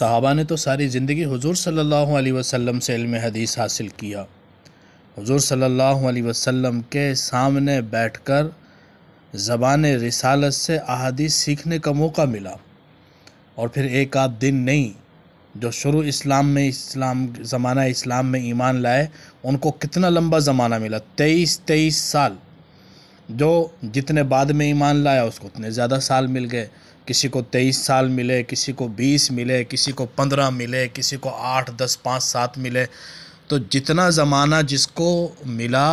साहबा ने तो सारी ज़िंदगी हुजूर सल्लल्लाहु अलैहि वसल्लम से इल्म हदीस हासिल किया हुजूर सल्लल्लाहु अलैहि वसल्लम के सामने बैठकर ज़बान रिसालत से अहादीस सीखने का मौका मिला और फिर एक आध दिन नहीं जो शुरू इस्लाम में इस्लाम ज़माना इस्लाम में ईमान लाए उनको कितना लंबा ज़माना मिला तेईस तेईस साल जो जितने बाद में ईमान लाया उसको उतने ज़्यादा साल मिल गए किसी को तेईस साल मिले किसी को बीस मिले किसी को पंद्रह मिले किसी को आठ दस पाँच सात मिले तो जितना ज़माना जिसको मिला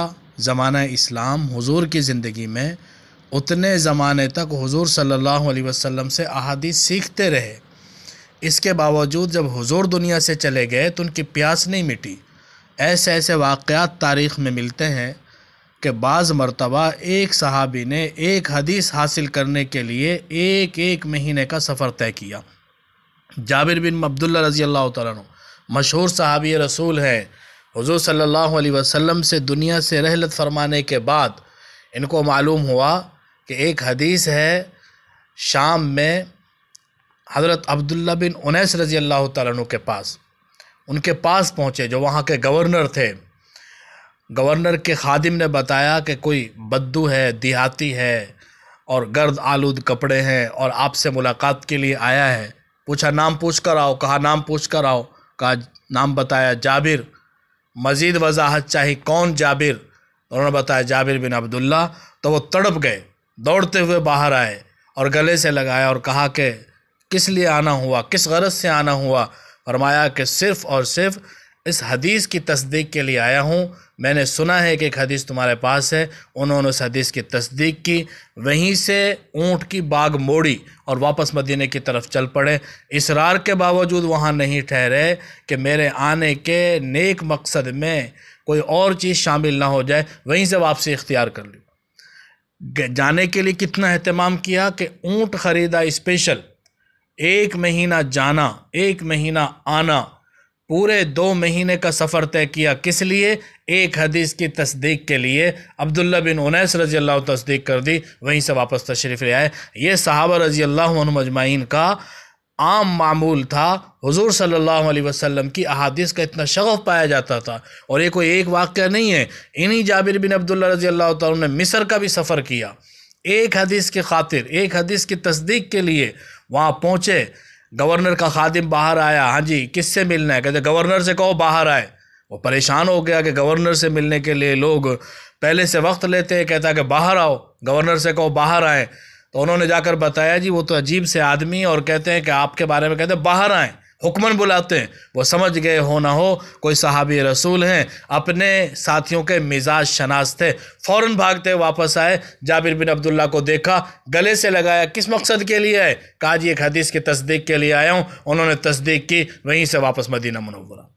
ज़माना इस्लाम हुजूर की ज़िंदगी में उतने ज़माने तक हुजूर सल्लल्लाहु अलैहि वसल्लम से अहादीस सीखते रहे इसके बावजूद जब हुजूर दुनिया से चले गए तो उनकी प्यास नहीं मिटी ऐसे ऐसे वाक़ात तारीख़ में मिलते हैं कि बाज़ मरतबा एक सहाबी ने एक हदीस हासिल करने के लिए एक एक महीने का सफ़र तय किया जाबिर बिन अब्दुल्ला रज़ी अल्लाह तु मशहूर सहाबी रसूल हैं हुजूर सल्लल्लाहु अलैहि वसल्लम से दुनिया से रहलत फरमाने के बाद इनको मालूम हुआ कि एक हदीस है शाम में हज़रत अब्दुल्ला बिन उनैस रज़ी अल्लाह तु के पास उनके पास पहुँचे जो वहाँ के गवर्नर थे गवर्नर के खादिम ने बताया कि कोई बद्दू है देहाती है और गर्द आलूद कपड़े हैं और आपसे मुलाकात के लिए आया है पूछा नाम पूछ कर आओ कहा नाम पूछ कर आओ कहा नाम बताया जाबिर मज़ीद वजाहत चाहिए कौन जाबिर उन्होंने बताया जाबिर बिन अब्दुल्ला तो वो तड़प गए दौड़ते हुए बाहर आए और गले से लगाया और कहा कि किस लिए आना हुआ किस गरज से आना हुआ फरमाया कि सिर्फ़ और सिर्फ़ इस हदीस की तस्दीक के लिए आया हूँ मैंने सुना है कि एक हदीस तुम्हारे पास है उन्होंने उस हदीस की तस्दीक की वहीं से ऊँट की बाग मोड़ी और वापस मदीने की तरफ चल पड़े इसरार के बावजूद वहाँ नहीं ठहरे कि मेरे आने के नेक मकसद में कोई और चीज़ शामिल ना हो जाए वहीं से वापसी इख्तियार कर ली जाने के लिए कितना अहतमाम किया कि ऊँट ख़रीदा इस्पेशल एक महीना जाना एक महीना आना पूरे दो महीने का सफ़र तय किया किस लिए एक हदीस की तस्दीक के लिए अब्दुल्ला बिन उनैस रजी अल्लाह तस्दीक कर दी वहीं से वापस तशरीफ़ ले आए ये सहाबा रजी अल्लाह मजमाइन का आम मामूल था हुजूर सल्लल्लाहु अलैहि वसल्लम की अहादीस का इतना शगफ़ पाया जाता था और ये कोई एक वाक़ नहीं है इन्हीं जाबिर बिन अब्दुल्ला रजी अल्लाह ने मिस्र का भी सफ़र किया एक हदीस की खातिर एक हदीस की तस्दीक के लिए वहाँ पहुँचे गवर्नर का खादिम बाहर आया हाँ जी किससे मिलना है कहते गवर्नर से कहो बाहर आए वो परेशान हो गया कि गवर्नर से मिलने के लिए लोग पहले से वक्त लेते हैं कहता कि बाहर आओ गवर्नर से कहो बाहर आए तो उन्होंने जाकर बताया जी वो तो अजीब से आदमी और कहते हैं कि आपके बारे में कहते बाहर आएँ हुक्मन बुलाते हैं वो समझ गए हो ना हो कोई सहाबी रसूल हैं अपने साथियों के मिजाज शनाज थे फ़ौर भागते वापस आए जाबिर बिन अब्दुल्ला को देखा गले से लगाया किस मकसद के लिए आए काज एक हदीस की तस्दीक के लिए आया हूँ उन्होंने तस्दीक की वहीं से वापस मदीना मनोवरा